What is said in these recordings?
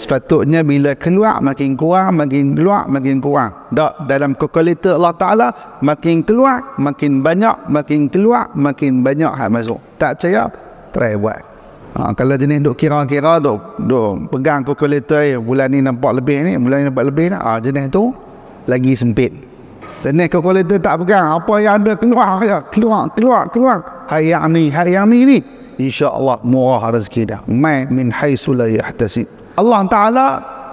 Sepatutnya bila keluar makin kuat, makin keluar makin kuat. Tak dalam kokolator Allah Taala makin keluar makin banyak, makin keluar makin banyak hak masuk. Tak percaya? Try buat. Ha, kalau jenis duk kira-kira duk, duk pegang kokolator eh, bulan ni nampak lebih ni, bulan ni nampak lebih ni, ha, jenis tu lagi sempit. Jenis kokolator tak pegang, apa yang ada keluar ya, keluar, keluar, keluar. Hayang ni, hayang ni Insya Allah murah rezeki dah. Main min haisulah yahtasib. Allah Ta'ala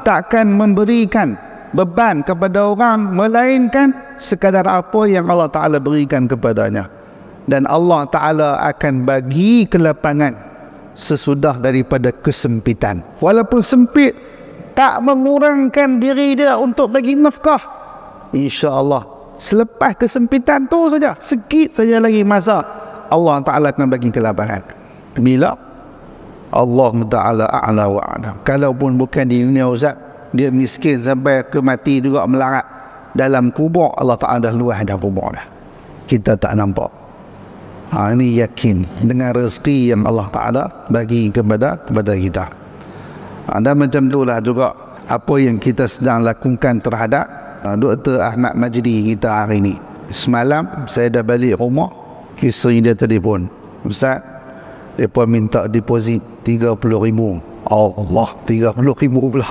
takkan memberikan beban kepada orang melainkan sekadar apa yang Allah Ta'ala berikan kepadanya dan Allah Ta'ala akan bagi kelapangan sesudah daripada kesempitan walaupun sempit tak mengurangkan diri dia untuk bagi nafkah insya Allah selepas kesempitan tu saja sikit saja lagi masa Allah Ta'ala akan bagi kelapangan bila Allah Ta'ala a'la wa'ala Kalaupun bukan di dunia uzat Dia miskin sampai ke mati juga melarat Dalam kubur Allah Ta'ala dah luas dah kubur dah Kita tak nampak ha, Ini yakin Dengan rezeki yang Allah Ta'ala bagi kepada kepada kita ha, Dan macam itulah juga Apa yang kita sedang lakukan terhadap ha, Dr. Ahmad Majdi kita hari ini Semalam saya dah balik rumah Kisah dia telefon Ustaz mereka minta deposit RM30,000 Allah RM30,000 pula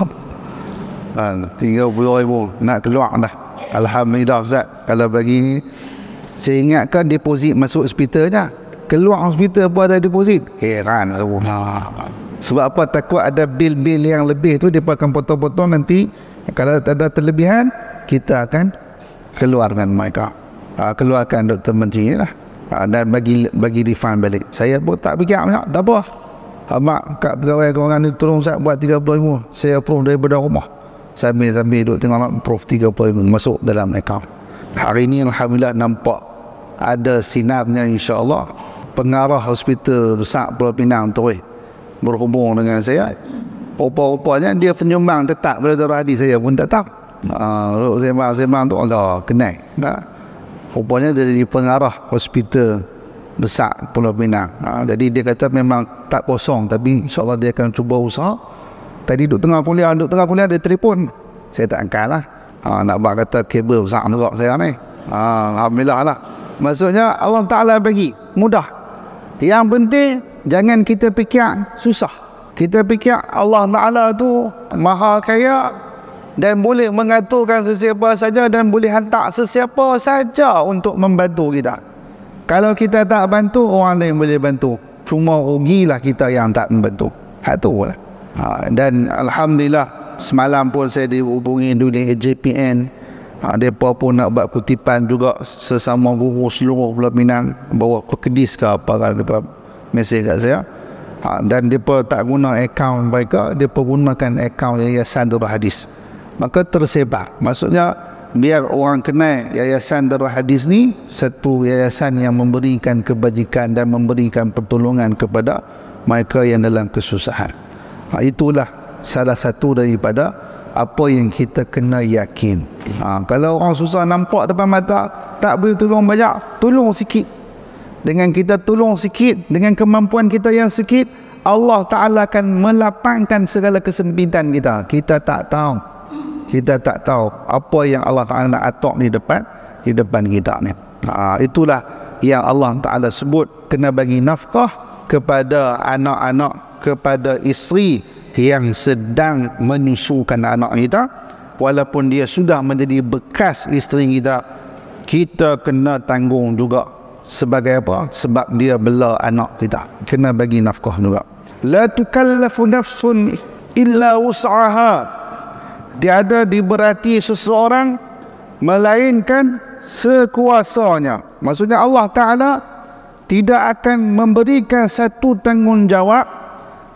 kan, RM30,000 Nak keluar dah Alhamdulillah Zat Kalau bagi ni Saya ingatkan deposit masuk hospital je Keluar hospital pun ada deposit Heran lah semua Sebab apa takut ada bil-bil yang lebih tu Dia akan potong-potong nanti Kalau ada terlebihan Kita akan keluarkan mereka ah, Keluarkan Dr. Menteri ni lah Ah, dan bagi bagi refund balik. Saya pun tak fikir banyak, tak apa. Mak kat pegawai kau orang ni tolong saya buat 35. Saya approve dari bedah rumah. Sambil-sambil duduk tengok nak approve 35 masuk dalam account. Hari ini Alhamdulillah nampak ada sinarnya insyaAllah. Pengarah hospital besar Pulau Pinang tu eh, berhubung dengan saya. Rupa-rupanya dia penyumbang tetap pada darah saya pun tak tahu. Uh, duduk sembang tu Allah kenal. Nah rupanya dia jadi pengarah hospital besar Pulau Pinang ha, jadi dia kata memang tak kosong tapi insyaAllah dia akan cuba usaha tadi duduk tengah kuliah duduk tengah kuliah dia telefon saya tak angkat lah ha, nak buat kata kabel besar juga saya ni ha, Alhamdulillah lah maksudnya Allah Ta'ala bagi mudah yang penting jangan kita fikir susah kita fikir Allah Ta'ala tu maha kaya dan boleh mengaturkan sesiapa saja dan boleh hantar sesiapa saja untuk membantu kita. Kalau kita tak bantu, orang lain boleh bantu. Cuma rugilah kita yang tak membantu. Hak tu lah. Ha, dan Alhamdulillah, semalam pun saya dihubungi dunia JPN. Ha, mereka pun nak buat kutipan juga sesama guru seluruh Pulau Minang. Bawa kekedis ke apa kan mereka mesej kat saya. Ha, dan mereka tak guna akaun mereka, mereka gunakan akaun Yayasan Darul Hadis maka tersebar. Maksudnya biar orang kenal yayasan Darul Hadis ni satu yayasan yang memberikan kebajikan dan memberikan pertolongan kepada mereka yang dalam kesusahan. Ha, itulah salah satu daripada apa yang kita kena yakin. Ha, kalau orang susah nampak depan mata, tak boleh tolong banyak, tolong sikit. Dengan kita tolong sikit, dengan kemampuan kita yang sikit, Allah Ta'ala akan melapangkan segala kesempitan kita. Kita tak tahu kita tak tahu apa yang Allah Taala nak atok ni depan di depan kita ni. Ha, itulah yang Allah Taala sebut kena bagi nafkah kepada anak-anak kepada isteri yang sedang menyusukan anak kita walaupun dia sudah menjadi bekas isteri kita kita kena tanggung juga sebagai apa sebab dia bela anak kita kena bagi nafkah juga la tukallafu nafsun illa wus'aha tiada diberati seseorang melainkan sekuasanya. Maksudnya Allah Ta'ala tidak akan memberikan satu tanggungjawab,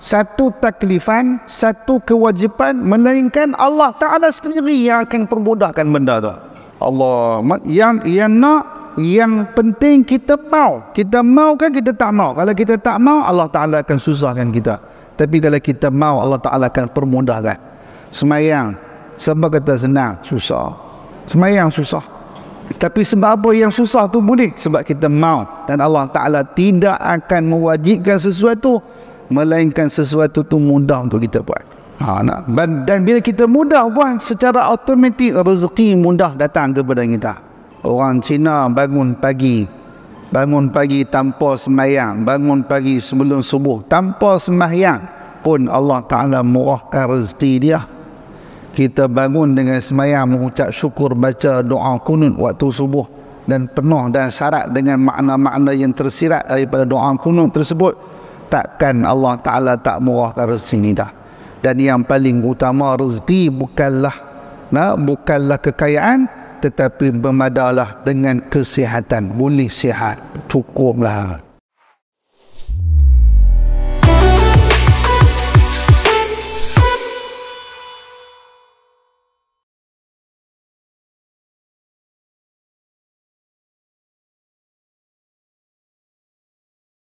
satu taklifan, satu kewajipan melainkan Allah Ta'ala sendiri yang akan permudahkan benda itu. Allah yang yang nak yang penting kita mau. Kita mau kan kita tak mau. Kalau kita tak mau Allah Taala akan susahkan kita. Tapi kalau kita mau Allah Taala akan permudahkan. Semayang sebab kata senang, susah. Semayang susah. Tapi sebab apa yang susah tu boleh? Sebab kita mau. Dan Allah Ta'ala tidak akan mewajibkan sesuatu. Melainkan sesuatu tu mudah untuk kita buat. Ha, nak. Dan, dan bila kita mudah buat secara automatik rezeki mudah datang kepada kita. Orang Cina bangun pagi. Bangun pagi tanpa semayang. Bangun pagi sebelum subuh tanpa semayang. Pun Allah Ta'ala murahkan rezeki dia kita bangun dengan semayang mengucap syukur baca doa kunut waktu subuh dan penuh dan syarat dengan makna-makna yang tersirat daripada doa kunut tersebut takkan Allah Ta'ala tak murahkan rezeki dah dan yang paling utama rezeki bukanlah nah, bukanlah kekayaan tetapi bermadalah dengan kesihatan boleh sihat cukuplah